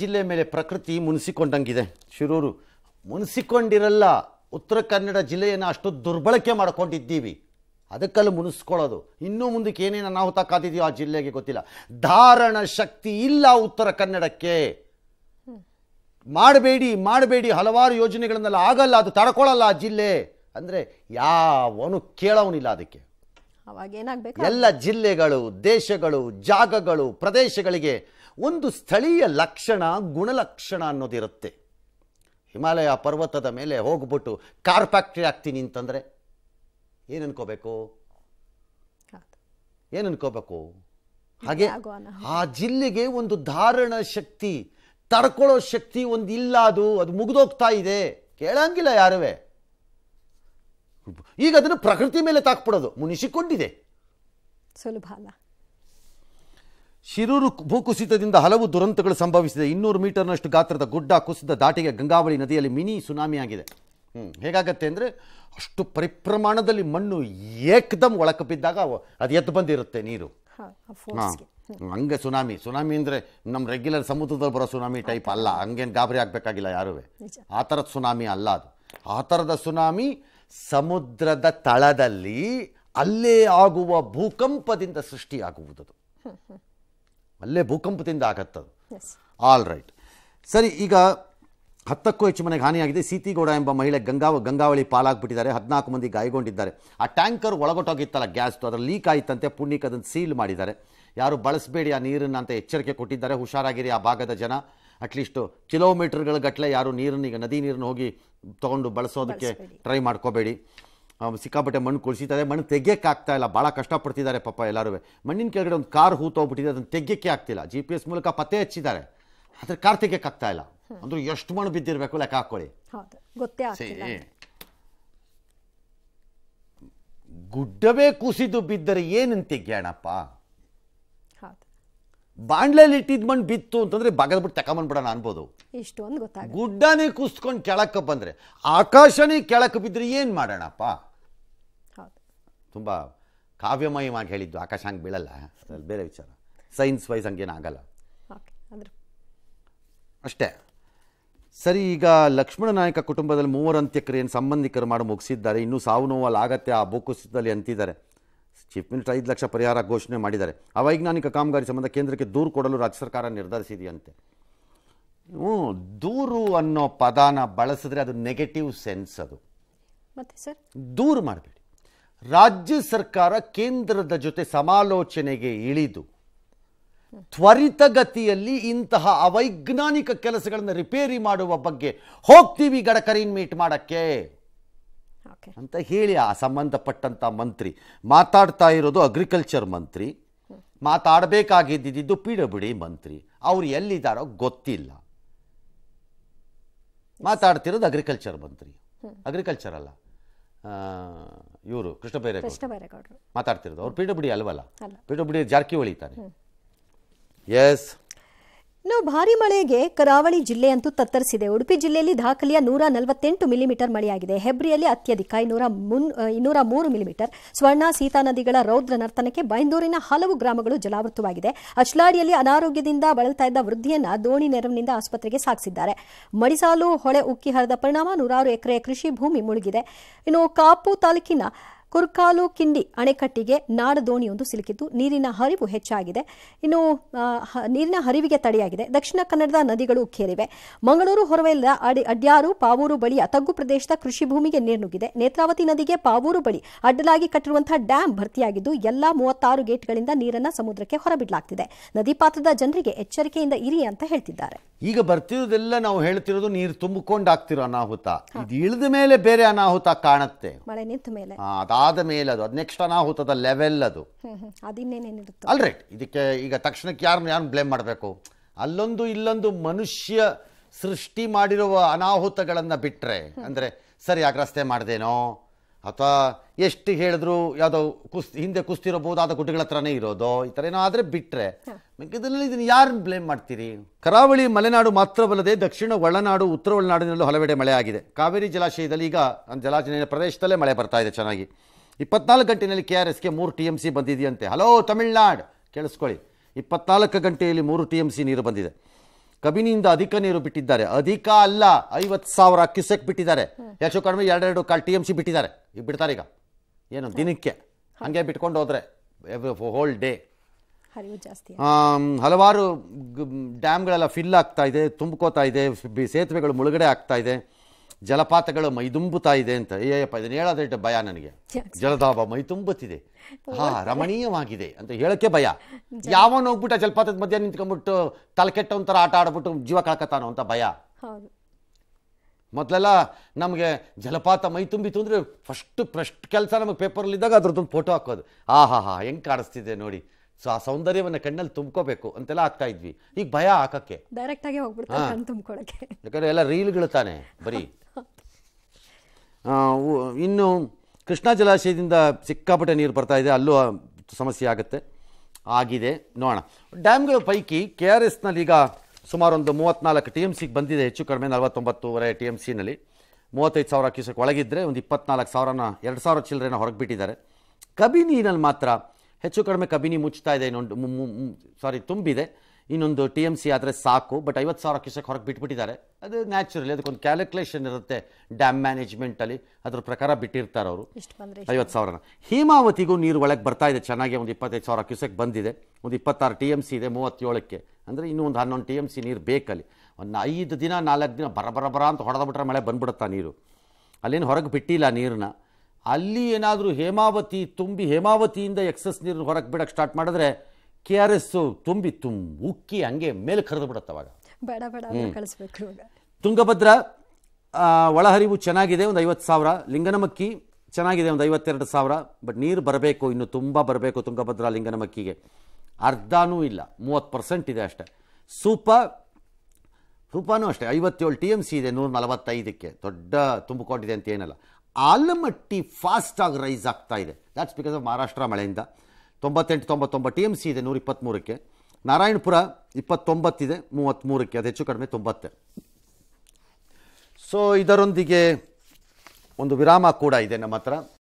ಜಿಲ್ಲೆ ಮೇಲೆ ಪ್ರಕೃತಿ ಮುನಿಸಿಕೊಂಡಂಗಿದೆ ಶಿರೂರು ಮುನಿಸಿಕೊಂಡಿರಲ್ಲ ಉತ್ತರ ಕನ್ನಡ ಜಿಲ್ಲೆಯನ್ನು ಅಷ್ಟು ದುರ್ಬಳಕೆ ಮಾಡ್ಕೊಂಡಿದ್ದೀವಿ ಅದಕ್ಕಲ್ಲಿ ಮುನಿಸ್ಕೊಳ್ಳೋದು ಇನ್ನೂ ಮುಂದಕ್ಕೆ ಏನೇನು ಅನಾಹುತ ಕಾದಿದೆಯೋ ಆ ಜಿಲ್ಲೆಗೆ ಗೊತ್ತಿಲ್ಲ ಧಾರಣ ಶಕ್ತಿ ಇಲ್ಲ ಉತ್ತರ ಕನ್ನಡಕ್ಕೆ ಮಾಡಬೇಡಿ ಮಾಡಬೇಡಿ ಹಲವಾರು ಯೋಜನೆಗಳನ್ನೆಲ್ಲ ಆಗಲ್ಲ ಅದು ತಡ್ಕೊಳ್ಳಲ್ಲ ಆ ಜಿಲ್ಲೆ ಅಂದರೆ ಯಾವನು ಕೇಳವನಿಲ್ಲ ಅದಕ್ಕೆ ಅವಾಗ ಎಲ್ಲ ಜಿಲ್ಲೆಗಳು ದೇಶಗಳು ಜಾಗಗಳು ಪ್ರದೇಶಗಳಿಗೆ ಒಂದು ಸ್ಥಳೀಯ ಲಕ್ಷಣ ಗುಣಲಕ್ಷಣ ಅನ್ನೋದಿರುತ್ತೆ ಹಿಮಾಲಯ ಪರ್ವತದ ಮೇಲೆ ಹೋಗ್ಬಿಟ್ಟು ಕಾರ್ ಫ್ಯಾಕ್ಟ್ರಿ ಆಗ್ತೀನಿ ಅಂತಂದರೆ ಏನನ್ಕೋಬೇಕು ಏನನ್ಕೋಬೇಕು ಹಾಗೆ ಆ ಜಿಲ್ಲೆಗೆ ಒಂದು ಧಾರಣ ಶಕ್ತಿ ತಡ್ಕೊಳ್ಳೋ ಶಕ್ತಿ ಒಂದು ಇಲ್ಲ ಅದು ಅದು ಮುಗಿದೋಗ್ತಾ ಇದೆ ಕೇಳಂಗಿಲ್ಲ ಯಾರುವೆ ಈಗ ಅದನ್ನು ಪ್ರಕೃತಿ ಮೇಲೆ ತಾಕ್ಬಿಡೋದು ಮುನಿಸಿಕೊಂಡಿದೆ ಸುಲಭ ಅಲ್ಲ ಶಿರೂರು ಭೂಕುಸಿತದಿಂದ ಹಲವು ದುರಂತಗಳು ಸಂಭವಿಸಿದೆ ಇನ್ನೂರು ಮೀಟರ್ನಷ್ಟು ಗಾತ್ರದ ಗುಡ್ಡ ಕುಸಿದ ದಾಟಿಗೆ ಗಂಗಾವಳಿ ನದಿಯಲ್ಲಿ ಮಿನಿ ಆಗಿದೆ ಹ್ಞೂ ಹೇಗಾಗತ್ತೆ ಅಂದರೆ ಅಷ್ಟು ಪರಿಪ್ರಮಾಣದಲ್ಲಿ ಮಣ್ಣು ಏಕದಮ್ ಬಿದ್ದಾಗ ಅದು ಎದ್ದು ಬಂದಿರುತ್ತೆ ನೀರು ಹಂಗೆ ಸುನಾಮಿ ಸುನಾಮಿ ಅಂದರೆ ನಮ್ಮ ರೆಗ್ಯುಲರ್ ಸಮುದ್ರದಲ್ಲಿ ಬರೋ ಸುನಾಮಿ ಟೈಪ್ ಅಲ್ಲ ಹಂಗೇನು ಗಾಬರಿ ಆಗಬೇಕಾಗಿಲ್ಲ ಯಾರೂ ಆ ಥರದ ಸುನಾಮಿ ಅಲ್ಲ ಅದು ಆ ಥರದ ಸುನಾಮಿ ಸಮುದ್ರದ ತಳದಲ್ಲಿ ಅಲ್ಲೇ ಆಗುವ ಭೂಕಂಪದಿಂದ ಸೃಷ್ಟಿಯಾಗುವುದು ಅಲ್ಲೇ ಭೂಕಂಪದಿಂದ ಆಗತ್ತದು ಆಲ್ ರೈಟ್ ಸರಿ ಈಗ ಹತ್ತಕ್ಕೂ ಹೆಚ್ಚು ಮನೆಗೆ ಹಾನಿಯಾಗಿದೆ ಸೀತಿಗೌಡ ಎಂಬ ಮಹಿಳೆ ಗಂಗಾವ ಗಂಗಾವಳಿ ಪಾಲಾಗ್ಬಿಟ್ಟಿದ್ದಾರೆ ಹದಿನಾಲ್ಕು ಮಂದಿ ಗಾಯಗೊಂಡಿದ್ದಾರೆ ಆ ಟ್ಯಾಂಕರ್ ಒಳಗೊಟ್ಟೋಗಿತ್ತಲ್ಲ ಗ್ಯಾಸ್ ಅದರ ಲೀಕ್ ಆಯಿತಂತೆ ಪುಣ್ಯಕ್ಕೆ ಅದನ್ನು ಸೀಲ್ ಮಾಡಿದ್ದಾರೆ ಯಾರು ಬಳಸಬೇಡಿ ಆ ನೀರನ್ನು ಅಂತ ಎಚ್ಚರಿಕೆ ಕೊಟ್ಟಿದ್ದಾರೆ ಹುಷಾರಾಗಿರಿ ಆ ಭಾಗದ ಜನ ಅಟ್ಲೀಸ್ಟ್ ಕಿಲೋಮೀಟರ್ಗಳ ಗಟ್ಟಲೆ ಯಾರು ನೀರನ್ನು ಈಗ ನದಿ ನೀರನ್ನು ಹೋಗಿ ತೊಗೊಂಡು ಬಳಸೋದಕ್ಕೆ ಟ್ರೈ ಮಾಡ್ಕೋಬೇಡಿ ಸಿಕ್ಕಾಪಟ್ಟೆ ಮಣ್ಣು ಕೊಳಿಸಿದ್ದಾರೆ ಮಣ್ಣು ಆಗ್ತಾ ಇಲ್ಲ ಭಾಳ ಕಷ್ಟಪಡ್ತಿದ್ದಾರೆ ಪಾಪ ಎಲ್ಲರೂ ಮಣ್ಣಿನ ಕೆಳಗಡೆ ಒಂದು ಕಾರ್ ಹೂತೋಗ್ಬಿಟ್ಟಿದೆ ಅದನ್ನು ತೆಗೆಯಕ್ಕೆ ಆಗ್ತಿಲ್ಲ ಜಿ ಪಿ ಎಸ್ ಮೂಲಕ ಪತ್ತೆ ಹಚ್ಚಿದ್ದಾರೆ ಆದರೆ ಕಾರ್ ಆಗ್ತಾ ಇಲ್ಲ ಅಂದ್ರೆ ಎಷ್ಟು ಮಣ್ಣು ಬಿದ್ದಿರಬೇಕು ಲೆಕ್ಕ ಹಾಕೊಳ್ಳಿ ಗುಡ್ಡವೇ ಕುಸಿದು ಬಿದ್ದರೆ ಏನಂತ ತೆಗಿಯೋಣಪ್ಪ ಬಾಂಡ್ಲೆಯಲ್ಲಿ ಇಟ್ಟಿದ್ ಮಣ್ಣು ಬಿತ್ತು ಅಂತಂದ್ರೆ ಬಗದ್ಬಿಟ್ಟು ತಕೊಂಬಂದ್ಬಿಡೋಣ ಅನ್ಬೋದು ಗುಡ್ಡನೇ ಕುಸ್ಕೊಂಡು ಕೆಳಕ್ಕೆ ಬಂದ್ರೆ ಆಕಾಶನೇ ಕೆಳಕ್ಕೆ ಬಿದ್ರೆ ಏನ್ ಮಾಡೋಣಪ್ಪ ತುಂಬ ಕಾವ್ಯಮಯವಾಗಿ ಹೇಳಿದ್ದು ಹೇಳಿದ್ದು ಹಂಗೆ ಬೀಳಲ್ಲ ಅದ್ರಲ್ಲಿ ಬೇರೆ ವಿಚಾರ ಸೈನ್ಸ್ ವೈಸ್ ಹಂಗೇನು ಆಗಲ್ಲ ಅಷ್ಟೇ ಸರಿ ಈಗ ಲಕ್ಷ್ಮಣ ನಾಯಕ ಕುಟುಂಬದಲ್ಲಿ ಮೂವರು ಅಂತ್ಯಕ್ರಿಯೆಯನ್ನು ಸಂಬಂಧಿಕರು ಮಾಡಿ ಮುಗಿಸಿದ್ದಾರೆ ಇನ್ನೂ ಸಾವು ನೋವಲ್ಲಿ ಆಗತ್ತೆ ಆ ಭೂಕುಸಿತದಲ್ಲಿ ಅಂತಿದ್ದಾರೆ ಚೀಫ್ ಮಿನಿಸ್ಟರ್ ಐದು ಲಕ್ಷ ಪರಿಹಾರ ಘೋಷಣೆ ಮಾಡಿದ್ದಾರೆ ಅವೈಜ್ಞಾನಿಕ ಕಾಮಗಾರಿ ಸಂಬಂಧ ಕೇಂದ್ರಕ್ಕೆ ದೂರು ಕೊಡಲು ರಾಜ್ಯ ಸರ್ಕಾರ ನಿರ್ಧರಿಸಿದೆಯಂತೆ ಹ್ಞೂ ದೂರು ಅನ್ನೋ ಪದಾನ ಬಳಸಿದ್ರೆ ಅದು ನೆಗೆಟಿವ್ ಸೆನ್ಸ್ ಅದು ಮತ್ತೆ ಸರ್ ದೂರು ಮಾಡಬೇಡಿ ರಾಜ್ಯ ಸರ್ಕಾರ ಕೇಂದ್ರದ ಜೊತೆ ಸಮಾಲೋಚನೆಗೆ ಇಳಿದು ತ್ವರಿತಗತಿಯಲ್ಲಿ ಇಂತಹ ಅವೈಜ್ಞಾನಿಕ ಕೆಲಸಗಳನ್ನು ರಿಪೇರಿ ಮಾಡುವ ಬಗ್ಗೆ ಹೋಗ್ತೀವಿ ಗಡಕರಿನ್ ಮೀಟ್ ಮಾಡಕ್ಕೆ ಅಂತ ಹೇಳಿ ಆ ಸಂಬಂಧಪಟ್ಟಂತ ಮಂತ್ರಿ ಮಾತಾಡ್ತಾ ಇರೋದು ಅಗ್ರಿಕಲ್ಚರ್ ಮಂತ್ರಿ ಮಾತಾಡಬೇಕಾಗಿದ್ದಿದ್ದು ಪಿ ಡಬ್ಲ್ಯೂ ಮಂತ್ರಿ ಅವ್ರು ಎಲ್ಲಿದ್ದಾರೋ ಗೊತ್ತಿಲ್ಲ ಮಾತಾಡ್ತಿರೋದು ಅಗ್ರಿಕಲ್ಚರ್ ಮಂತ್ರಿ ಅಗ್ರಿಕಲ್ಚರ್ ಅಲ್ಲ ಇವರು ಕೃಷ್ಣ ಬೈರೇಗೌಡರು ಮಾತಾಡ್ತಿರೋದು ಅವ್ರು ಪಿ ಡಬ್ಲ್ಯೂ ಡಿ ಅಲ್ವಲ್ಲ ಪಿ ಡಬ್ಲ್ಯೂ ಡಿ ಜಾರಕಿಹೊಳಿ ತಾನೆ ಎಸ್ ಇನ್ನು ಭಾರಿ ಮಳೆಗೆ ಕರಾವಳಿ ಜಿಲ್ಲೆಯಂತೂ ತತ್ತರಿಸಿದೆ ಉಡುಪಿ ಜಿಲ್ಲೆಯಲ್ಲಿ ದಾಖಲೆಯ ನೂರ ನಲವತ್ತೆಂಟು ಮಿಲಿಮೀಟರ್ ಮಳೆಯಾಗಿದೆ ಹೆಬ್ರಿಯಲ್ಲಿ ಅತ್ಯಧಿಕ ಇನ್ನೂರ ಮುನ್ ಇನ್ನೂರ ಮೂರು ಮಿಲಿಮೀಟರ್ ಸ್ವರ್ಣ ಸೀತಾ ನದಿಗಳ ರೌದ್ರ ನರ್ತನಕ್ಕೆ ಬೈಂದೂರಿನ ಹಲವು ಗ್ರಾಮಗಳು ಜಲಾವೃತವಾಗಿದೆ ಅಚ್ಲಾಡಿಯಲ್ಲಿ ಅನಾರೋಗ್ಯದಿಂದ ಬಳಲ್ತಾ ಇದ್ದ ವೃದ್ಧಿಯನ್ನ ದೋಣಿ ನೆರವಿನಿಂದ ಆಸ್ಪತ್ರೆಗೆ ಸಾಗಿಸಿದ್ದಾರೆ ಮಡಿಸಾಲು ಹೊಳೆ ಉಕ್ಕಿ ಹರಿದ ಪರಿಣಾಮ ನೂರಾರು ಎಕರೆ ಕೃಷಿ ಭೂಮಿ ಮುಳುಗಿದೆ ಇನ್ನು ಕಾಪು ತಾಲೂಕಿನ ಕುರ್ಕಾಲು ಕಿಂಡಿ ಅಣೆಕಟ್ಟಿಗೆ ದೋಣಿಯೊಂದು ಸಿಲುಕಿದ್ದು ನೀರಿನ ಹರಿವು ಹೆಚ್ಚಾಗಿದೆ ಇನ್ನು ನೀರಿನ ಹರಿವಿಗೆ ತಡೆಯಾಗಿದೆ ದಕ್ಷಿಣ ಕನ್ನಡದ ನದಿಗಳು ಉಕ್ಕೇರಿವೆ ಮಂಗಳೂರು ಹೊರವಲಯದ ಅಡಿ ಅಡ್ಯಾರು ಪಾವೂರು ಬಳಿಯ ತಗ್ಗು ಪ್ರದೇಶದ ಕೃಷಿ ಭೂಮಿಗೆ ನೀರು ನುಗ್ಗಿದೆ ನೇತ್ರಾವತಿ ನದಿಗೆ ಪಾವೂರು ಬಳಿ ಅಡ್ಡಲಾಗಿ ಕಟ್ಟಿರುವಂತಹ ಡ್ಯಾಂ ಭರ್ತಿಯಾಗಿದ್ದು ಎಲ್ಲಾ ಮೂವತ್ತಾರು ಗೇಟ್ಗಳಿಂದ ನೀರನ್ನು ಸಮುದ್ರಕ್ಕೆ ಹೊರಬಿಡಲಾಗ್ತಿದೆ ನದಿ ಪಾತ್ರದ ಜನರಿಗೆ ಎಚ್ಚರಿಕೆಯಿಂದ ಇರಿ ಅಂತ ಹೇಳ್ತಿದ್ದಾರೆ ಈಗ ಬರ್ತಿರೋದೆಲ್ಲ ನಾವು ಹೇಳ್ತಿರೋದು ನೀರು ಆಗ್ತಿರೋ ಅನಾಹುತ ಇದು ಇಳಿದ ಮೇಲೆ ಬೇರೆ ಅನಾಹುತ ಕಾಣುತ್ತೆ ಮಳೆ ನಿಂತ ಮೇಲೆ ಆದ ಮೇಲೆ ಅದು ಅದು ನೆಕ್ಸ್ಟ್ ಅನಾಹುತದ ಲೆವೆಲ್ ಅದು ಅಲ್ ಇದಕ್ಕೆ ಈಗ ತಕ್ಷಣಕ್ಕೆ ಯಾರನ್ನು ಯಾರು ಬ್ಲೇಮ್ ಮಾಡಬೇಕು ಅಲ್ಲೊಂದು ಇಲ್ಲೊಂದು ಮನುಷ್ಯ ಸೃಷ್ಟಿ ಮಾಡಿರುವ ಅನಾಹುತಗಳನ್ನು ಬಿಟ್ಟರೆ ಅಂದರೆ ಸರಿ ಯಾಕೆ ರಸ್ತೆ ಮಾಡ್ದೇನೋ ಅಥವಾ ಎಷ್ಟು ಹೇಳಿದ್ರು ಯಾವುದೋ ಕುಸ್ ಹಿಂದೆ ಕುಸ್ತಿರಬಹುದಾದ ಗುಡ್ಡಗಳ ಹತ್ರನೇ ಇರೋದು ಈ ಥರ ಏನೋ ಆದರೆ ಬಿಟ್ಟರೆ ಮಿಕ್ಕದಲ್ಲಿ ಇದನ್ನು ಯಾರನ್ನು ಬ್ಲೇಮ್ ಮಾಡ್ತೀರಿ ಕರಾವಳಿ ಮಲೆನಾಡು ಮಾತ್ರವಲ್ಲದೆ ದಕ್ಷಿಣ ಒಳನಾಡು ಉತ್ತರ ಒಳನಾಡಿನಲ್ಲೂ ಹಲವೆಡೆ ಮಳೆ ಆಗಿದೆ ಕಾವೇರಿ ಜಲಾಶಯದಲ್ಲಿ ಈಗ ಜಲಾಶಯ ಪ್ರದೇಶದಲ್ಲೇ ಮಳೆ ಬರ್ತಾ ಇದೆ ಚೆನ್ನಾಗಿ ಇಪ್ಪತ್ನಾಲ್ಕು ಗಂಟೆಯಲ್ಲಿ ಕೆ ಆರ್ ಎಸ್ಗೆ ಮೂರು ಟಿ ಎಮ್ ಸಿ ಬಂದಿದೆಯಂತೆ ಹಲೋ ತಮಿಳ್ನಾಡು ಕೇಳಿಸ್ಕೊಳ್ಳಿ ಇಪ್ಪತ್ನಾಲ್ಕು ಗಂಟೆಯಲ್ಲಿ ಮೂರು ಟಿ ಎಮ್ ಸಿ ನೀರು ಬಂದಿದೆ ಕಬಿನಿಯಿಂದ ಅಧಿಕ ನೀರು ಬಿಟ್ಟಿದ್ದಾರೆ ಅಧಿಕ ಅಲ್ಲ ಐವತ್ತು ಸಾವಿರ ಕ್ಯೂಸೆಕ್ ಬಿಟ್ಟಿದ್ದಾರೆ ಹೆಚ್ಚು ಕಡಿಮೆ ಎರಡೆರಡು ಕಾಲು ಟಿ ಎಮ್ ಸಿ ಬಿಟ್ಟಿದ್ದಾರೆ ಈಗ ಬಿಡ್ತಾರೆ ಈಗ ಏನು ದಿನಕ್ಕೆ ಹಾಗೆ ಬಿಟ್ಕೊಂಡು ಹೋದರೆ ಹೋಲ್ ಡೇ ಹಲವಾರು ಡ್ಯಾಮ್ಗಳೆಲ್ಲ ಫಿಲ್ ಆಗ್ತಾ ಇದೆ ತುಂಬ್ಕೋತಾ ಇದೆ ಸೇತುವೆಗಳು ಮುಳುಗಡೆ ಆಗ್ತಾ ಇದೆ ಜಲಪಾತಗಳು ಮೈದುಂಬುತ್ತಾ ಇದೆ ಅಂತ ಏಯಪ್ಪ ಇದನ್ನ ಹೇಳೋದಿಟ್ಟು ಭಯ ನನಗೆ ಜಲಧಾವ ಮೈತುಂಬುತ್ತಿದೆ ಹಾ ರಮಣೀಯವಾಗಿದೆ ಅಂತ ಹೇಳಕ್ಕೆ ಭಯ ಯಾವನ್ನ ಹೋಗ್ಬಿಟ್ಟ ಜಲಪಾತದ ಮಧ್ಯ ನಿಂತ್ಕೊಂಡ್ಬಿಟ್ಟು ಕೆಟ್ಟ ಒಂಥರ ಆಟ ಆಡ್ಬಿಟ್ಟು ಜೀವ ಕಳ್ಕತಾನೋ ಅಂತ ಭಯ ಮೊದಲೆಲ್ಲ ನಮಗೆ ಜಲಪಾತ ಮೈ ತುಂಬಿತು ಅಂದರೆ ಫಸ್ಟ್ ಫಸ್ಟ್ ಕೆಲಸ ನಮಗೆ ಇದ್ದಾಗ ಅದ್ರದ್ದು ಫೋಟೋ ಹಾಕೋದು ಆ ಹಾ ಹಾ ಹೆಂಗೆ ಕಾಣಿಸ್ತಿದೆ ನೋಡಿ ಸೊ ಆ ಸೌಂದರ್ಯವನ್ನು ಕಣ್ಣಲ್ಲಿ ತುಂಬ್ಕೋಬೇಕು ಅಂತೆಲ್ಲ ಆಗ್ತಾ ಇದ್ವಿ ಈಗ ಭಯ ಹಾಕಕ್ಕೆ ಡೈರೆಕ್ಟ್ ಹೋಗ್ಬಿಡ್ತಾರೆ ಯಾಕಂದ್ರೆ ಎಲ್ಲ ರೀಲ್ಗಳು ತಾನೆ ಬರೀ ಇನ್ನು ಕೃಷ್ಣಾ ಜಲಾಶಯದಿಂದ ಸಿಕ್ಕಾಪಟ್ಟೆ ನೀರು ಬರ್ತಾ ಇದೆ ಅಲ್ಲೂ ಸಮಸ್ಯೆ ಆಗುತ್ತೆ ಆಗಿದೆ ನೋಡೋಣ ಡ್ಯಾಮ್ಗಳ ಪೈಕಿ ಕೆ ಆರ್ ಎಸ್ನಲ್ಲಿ ಈಗ ಸುಮಾರೊಂದು ಮೂವತ್ತ್ನಾಲ್ಕು ಟಿ ಎಮ್ ಸಿಗೆ ಬಂದಿದೆ ಹೆಚ್ಚು ಕಡಿಮೆ ನಲವತ್ತೊಂಬತ್ತುವರೆ ಟಿ ಎಮ್ ಸಿನಲ್ಲಿ ಮೂವತ್ತೈದು ಸಾವಿರ ಕ್ಯೂಸೆಕ್ ಒಳಗಿದ್ದರೆ ಒಂದು ಇಪ್ಪತ್ತ್ನಾಲ್ಕು ಸಾವಿರನ ಎರಡು ಸಾವಿರ ಚಿಲ್ಲರೆನ ಹೊರಗೆ ಬಿಟ್ಟಿದ್ದಾರೆ ಕಬಿನಿನಲ್ಲಿ ಮಾತ್ರ ಹೆಚ್ಚು ಕಡಿಮೆ ಕಬಿನಿ ಮುಚ್ಚುತ್ತಾ ಇದೆ ಇನ್ನೊಂದು ಸಾರಿ ತುಂಬಿದೆ ಇನ್ನೊಂದು ಟಿ ಎಮ್ ಸಿ ಆದರೆ ಸಾಕು ಬಟ್ ಐವತ್ತು ಸಾವಿರ ಕ್ಯೂಸೆಕ್ ಹೊರಗೆ ಬಿಟ್ಬಿಟ್ಟಿದ್ದಾರೆ ಅದು ನ್ಯಾಚುರಲಿ ಅದಕ್ಕೊಂದು ಕ್ಯಾಲ್ಕುಲೇಷನ್ ಇರುತ್ತೆ ಡ್ಯಾಮ್ ಮ್ಯಾನೇಜ್ಮೆಂಟಲ್ಲಿ ಅದ್ರ ಪ್ರಕಾರ ಬಿಟ್ಟಿರ್ತಾರೆ ಅವರು ಐವತ್ತು ಸಾವಿರನ ಹೇಮಾವತಿಗೂ ನೀರು ಒಳಗೆ ಬರ್ತಾ ಇದೆ ಚೆನ್ನಾಗಿ ಒಂದು ಇಪ್ಪತ್ತೈದು ಸಾವಿರ ಕ್ಯೂಸೆಕ್ ಬಂದಿದೆ ಒಂದು ಇಪ್ಪತ್ತಾರು ಟಿ ಎಮ್ ಸಿ ಇದೆ ಮೂವತ್ತೇಳಕ್ಕೆ ಅಂದರೆ ಇನ್ನೂ ಒಂದು ಹನ್ನೊಂದು ಟಿ ಎಮ್ ಸಿ ನೀರು ಬೇಕಲ್ಲಿ ಒಂದು ಐದು ದಿನ ನಾಲ್ಕು ದಿನ ಬರ ಬರ ಬರ ಅಂತ ಹೊಡೆದ್ಬಿಟ್ರೆ ಮಳೆ ಬಂದ್ಬಿಡುತ್ತಾ ನೀರು ಅಲ್ಲೇನು ಹೊರಗೆ ಬಿಟ್ಟಿಲ್ಲ ನೀರನ್ನ ಅಲ್ಲಿ ಏನಾದರೂ ಹೇಮಾವತಿ ತುಂಬಿ ಹೇಮಾವತಿಯಿಂದ ಎಕ್ಸಸ್ ನೀರು ಹೊರಗೆ ಬಿಡೋಕ್ಕೆ ಸ್ಟಾರ್ಟ್ ಮಾಡಿದ್ರೆ ಕೆ ಆರ್ ಎಸ್ ತುಂಬಿ ತುಂಬ ಉಕ್ಕಿ ಹಂಗೆ ಮೇಲೆ ಕರೆದು ಬಿಡುತ್ತೆ ಅವಾಗ ಬೇಡ ಬೇಡ ಕಳಿಸ್ಬೇಕು ತುಂಗಭದ್ರ ಒಳಹರಿವು ಚೆನ್ನಾಗಿದೆ ಒಂದು ಐವತ್ತು ಸಾವಿರ ಲಿಂಗನಮಕ್ಕಿ ಚೆನ್ನಾಗಿದೆ ಒಂದು ಐವತ್ತೆರಡು ಸಾವಿರ ಬಟ್ ನೀರು ಬರಬೇಕು ಇನ್ನು ತುಂಬ ಬರಬೇಕು ತುಂಗಭದ್ರಾ ಲಿಂಗನಮಕ್ಕಿಗೆ ಅರ್ಧನೂ ಇಲ್ಲ ಮೂವತ್ತು ಪರ್ಸೆಂಟ್ ಇದೆ ಅಷ್ಟೇ ಸೂಪ ಸೂಪನೂ ಅಷ್ಟೇ ಐವತ್ತೇಳು ಟಿ ಎಮ್ ಸಿ ಇದೆ ನೂರ ನಲವತ್ತೈದಕ್ಕೆ ದೊಡ್ಡ ತುಂಬಿಕೊಂಡಿದೆ ಅಂತ ಏನಲ್ಲ ಆಲಮಟ್ಟಿ ಫಾಸ್ಟಾಗಿ ರೈಸ್ ಆಗ್ತಾ ಇದೆ ದ್ಯಾಟ್ಸ್ ಬಿಕಾಸ್ ಆಫ್ ಮಹಾರಾಷ್ಟ್ರ ಮಳೆಯಿಂದ ತೊಂಬತ್ತೆಂಟು ತೊಂಬತ್ತೊಂಬತ್ತು ಟಿ ಎಮ್ ಸಿ ಇದೆ ನೂರ ಇಪ್ಪತ್ತ್ಮೂರಕ್ಕೆ ನಾರಾಯಣಪುರ ಇಪ್ಪತ್ತೊಂಬತ್ತಿದೆ ಮೂವತ್ತ್ಮೂರಕ್ಕೆ ಅದು ಹೆಚ್ಚು ಕಡಿಮೆ ತೊಂಬತ್ತೆ ಸೊ ಇದರೊಂದಿಗೆ ಒಂದು ವಿರಾಮ ಕೂಡ ಇದೆ ನಮ್ಮ ಹತ್ರ